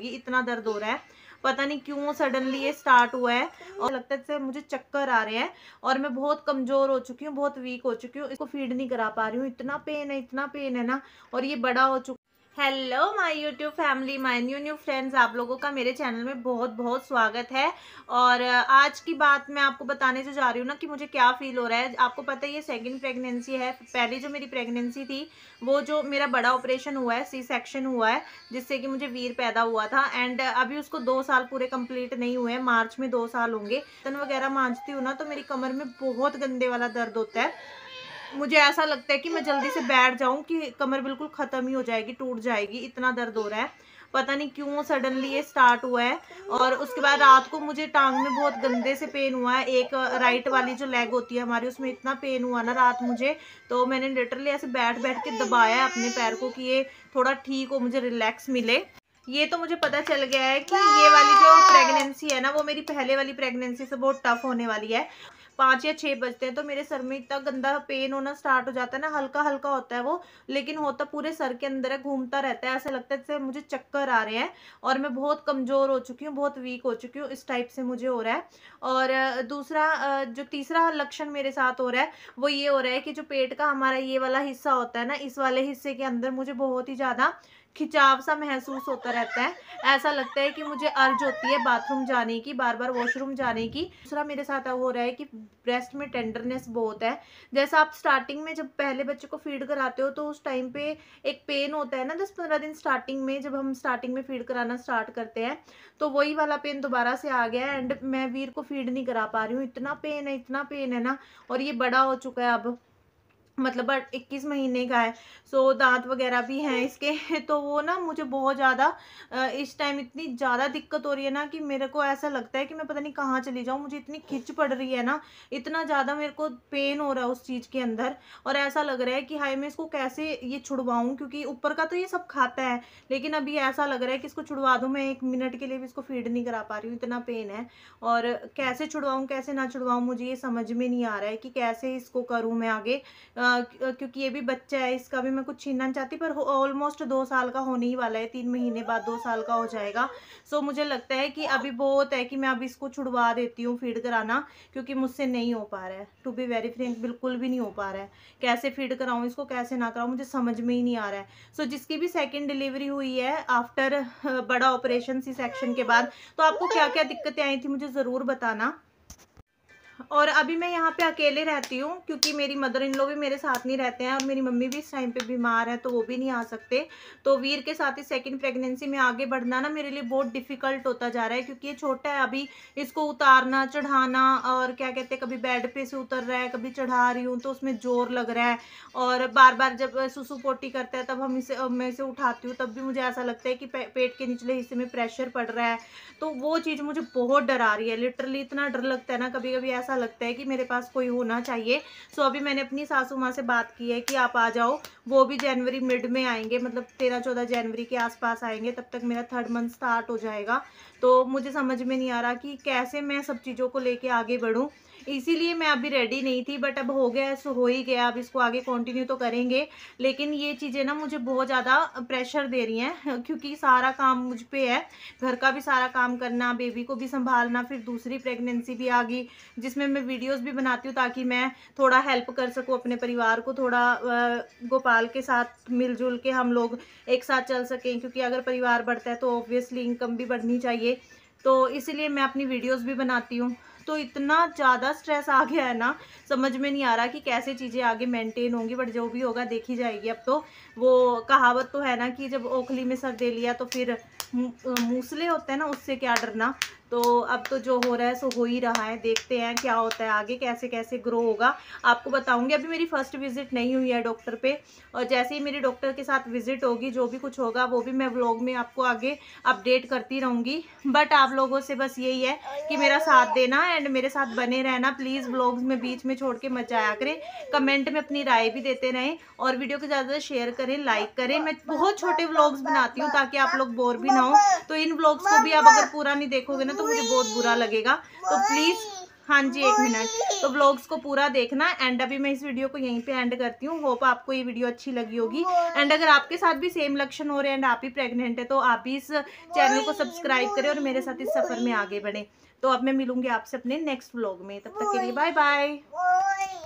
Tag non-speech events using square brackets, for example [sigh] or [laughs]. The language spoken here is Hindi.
ये इतना दर्द हो रहा है पता नहीं क्यों सडनली ये स्टार्ट हुआ है और लगता है मुझे चक्कर आ रहे हैं और मैं बहुत कमज़ोर हो चुकी हूँ बहुत वीक हो चुकी हूँ इसको फीड नहीं करा पा रही हूँ इतना पेन है इतना पेन है ना और ये बड़ा हो चुका hello my YouTube family my new new friends आप लोगों का मेरे चैनल में बहुत बहुत स्वागत है और आज की बात मैं आपको बताने से जा रही हूँ ना कि मुझे क्या फील हो रहा है आपको पता है ये सेकंड प्रेगनेंसी है पहले जो मेरी प्रेगनेंसी थी वो जो मेरा बड़ा ऑपरेशन हुआ है सी सेक्शन हुआ है जिससे कि मुझे वीर पैदा हुआ था एंड अभी उसको दो साल पूरे कम्प्लीट नहीं हुए हैं मार्च में दो साल होंगे तन वगैरह मांझती हूँ ना तो मेरी कमर में बहुत गंदे वाला दर्द होता है मुझे ऐसा लगता है कि मैं जल्दी से बैठ जाऊं कि कमर बिल्कुल ख़त्म ही हो जाएगी टूट जाएगी इतना दर्द हो रहा है पता नहीं क्यों सडनली ये स्टार्ट हुआ है और उसके बाद रात को मुझे टांग में बहुत गंदे से पेन हुआ है एक राइट वाली जो लेग होती है हमारी उसमें इतना पेन हुआ ना रात मुझे तो मैंने लिटरली ऐसे बैठ बैठ के दबाया अपने पैर को कि ये थोड़ा ठीक हो मुझे रिलैक्स मिले ये तो मुझे पता चल गया है कि ये वाली जो प्रेगनेंसी है ना वो मेरी पहले वाली प्रेगनेंसी से बहुत टफ होने वाली है पाँच या छः बजते हैं तो मेरे सर में इतना गंदा पेन होना स्टार्ट हो जाता है ना हल्का हल्का होता है वो लेकिन होता पूरे सर के अंदर है घूमता रहता है ऐसा लगता है जैसे मुझे चक्कर आ रहे हैं और मैं बहुत कमज़ोर हो चुकी हूँ बहुत वीक हो चुकी हूँ इस टाइप से मुझे हो रहा है और दूसरा जो तीसरा लक्षण मेरे साथ हो रहा है वो ये हो रहा है कि जो पेट का हमारा ये वाला हिस्सा होता है ना इस वाले हिस्से के अंदर मुझे बहुत ही ज़्यादा खिंचाव सा महसूस होता रहता है ऐसा लगता है कि मुझे अर्ज होती है बाथरूम जाने की बार बार वॉशरूम जाने की दूसरा मेरे साथ हो रहा है कि ब्रेस्ट में टेंडरनेस बहुत है जैसा आप स्टार्टिंग में जब पहले बच्चे को फीड कराते हो तो उस टाइम पे एक पेन होता है ना दस पंद्रह दिन स्टार्टिंग में जब हम स्टार्टिंग में फीड कराना स्टार्ट करते हैं तो वही वाला पेन दोबारा से आ गया एंड मैं वीर को फीड नहीं करा पा रही हूँ इतना पेन है इतना पेन है ना और ये बड़ा हो चुका है अब मतलब बट इक्कीस महीने का है सो दांत वगैरह भी हैं हम्म। इसके [laughs] तो वो ना मुझे बहुत ज़्यादा इस टाइम इतनी ज़्यादा दिक्कत हो रही है ना कि मेरे को ऐसा लगता है कि मैं पता नहीं कहाँ चली जाऊँ मुझे इतनी खिंच पड़ रही है ना इतना ज़्यादा मेरे को पेन हो रहा है उस चीज़ के अंदर और ऐसा लग रहा है कि हाई मैं इसको कैसे ये छुड़वाऊँ क्योंकि ऊपर का तो ये सब खाता है लेकिन अभी ऐसा लग रहा है कि इसको छुड़वा दूँ मैं एक मिनट के लिए भी इसको फीड नहीं करा पा रही हूँ इतना पेन है और कैसे छुड़वाऊँ कैसे ना छुड़वाऊँ मुझे ये समझ में नहीं आ रहा है कि कैसे इसको करूँ मैं आगे क्योंकि ये भी बच्चा है इसका भी मैं कुछ छीनना चाहती पर ऑलमोस्ट दो साल का होने ही वाला है तीन महीने बाद दो साल का हो जाएगा सो मुझे लगता है कि अभी बहुत है कि मैं अभी इसको छुड़वा देती हूँ फीड कराना क्योंकि मुझसे नहीं हो पा रहा है टू बी वेरी फ्रेंक बिल्कुल भी नहीं हो पा रहा है कैसे फीड कराऊँ इसको कैसे ना कराऊँ मुझे समझ में ही नहीं आ रहा है सो जिसकी भी सेकेंड डिलीवरी हुई है आफ्टर बड़ा ऑपरेशन सी सेक्शन के बाद तो आपको क्या क्या दिक्कतें आई थी मुझे ज़रूर बताना और अभी मैं यहाँ पे अकेले रहती हूँ क्योंकि मेरी मदर इन लो भी मेरे साथ नहीं रहते हैं और मेरी मम्मी भी इस टाइम पे बीमार है तो वो भी नहीं आ सकते तो वीर के साथ ही सेकंड प्रेगनेंसी में आगे बढ़ना ना मेरे लिए बहुत डिफिकल्ट होता जा रहा है क्योंकि ये छोटा है अभी इसको उतारना चढ़ाना और क्या कहते हैं कभी बेड पे से उतर रहा है कभी चढ़ा रही हूँ तो उसमें जोर लग रहा है और बार बार जब सुसु पोटी करता है तब हम इसे मैं इसे उठाती हूँ तब भी मुझे ऐसा लगता है कि पेट के निचले हिस्से में प्रेशर पड़ रहा है तो वो चीज़ मुझे बहुत डरा रही है लिटरली इतना डर लगता है ना कभी कभी ऐसा ऐसा लगता है कि मेरे पास कोई होना चाहिए सो अभी मैंने अपनी सासू माँ से बात की है कि आप आ जाओ वो भी जनवरी मिड में आएंगे मतलब तेरह चौदह जनवरी के आसपास आएंगे तब तक मेरा थर्ड मंथ स्टार्ट हो जाएगा तो मुझे समझ में नहीं आ रहा कि कैसे मैं सब चीज़ों को लेके आगे बढ़ूँ इसीलिए मैं अभी रेडी नहीं थी बट अब हो गया सो हो ही गया अब इसको आगे कंटिन्यू तो करेंगे लेकिन ये चीज़ें ना मुझे बहुत ज़्यादा प्रेशर दे रही हैं [laughs] क्योंकि सारा काम मुझ पर है घर का भी सारा काम करना बेबी को भी संभालना फिर दूसरी प्रेगनेंसी भी आ गई जिसमें मैं वीडियोज़ भी बनाती हूँ ताकि मैं थोड़ा हेल्प कर सकूँ अपने परिवार को थोड़ा गोपाल के साथ मिलजुल के हम लोग एक साथ चल सकें क्योंकि अगर परिवार बढ़ता है तो ऑब्वियसली इनकम भी बढ़नी चाहिए तो इसीलिए मैं अपनी वीडियोस भी बनाती हूँ तो इतना ज़्यादा स्ट्रेस आ गया है ना समझ में नहीं आ रहा कि कैसे चीज़ें आगे मेंटेन होंगी बट जो भी होगा देखी जाएगी अब तो वो कहावत तो है ना कि जब ओखली में सर दे लिया तो फिर मूसले होते हैं ना उससे क्या डरना तो अब तो जो हो रहा है सो हो ही रहा है देखते हैं क्या होता है आगे कैसे कैसे ग्रो होगा आपको बताऊंगी अभी मेरी फर्स्ट विजिट नहीं हुई है डॉक्टर पे और जैसे ही मेरे डॉक्टर के साथ विजिट होगी जो भी कुछ होगा वो भी मैं ब्लॉग में आपको आगे अपडेट करती रहूँगी बट आप लोगों से बस यही है कि मेरा साथ देना एंड मेरे साथ बने रहना प्लीज़ ब्लॉग्स में बीच में छोड़ के मत जाया करें कमेंट में अपनी राय भी देते रहें और वीडियो को ज़्यादा शेयर करें लाइक करें मैं बहुत छोटे ब्लॉग्स बनाती हूँ ताकि आप लोग बोर भी ना हो तो इन ब्लॉग्स को भी आप अगर पूरा नहीं देखोगे ना तो तो मुझे बहुत बुरा लगेगा तो प्लीज़ हाँ जी एक मिनट तो ब्लॉग्स को पूरा देखना एंड अभी मैं इस वीडियो को यहीं पे एंड करती हूँ होप आपको ये वीडियो अच्छी लगी होगी एंड अगर आपके साथ भी सेम लक्षण हो रहे हैं एंड आप ही प्रेग्नेंट है तो आप भी इस चैनल को सब्सक्राइब करें और मेरे साथ इस सफ़र में आगे बढ़े तो अब मैं मिलूंगी आपसे अपने नेक्स्ट ब्लॉग में तब तक के लिए बाय बाय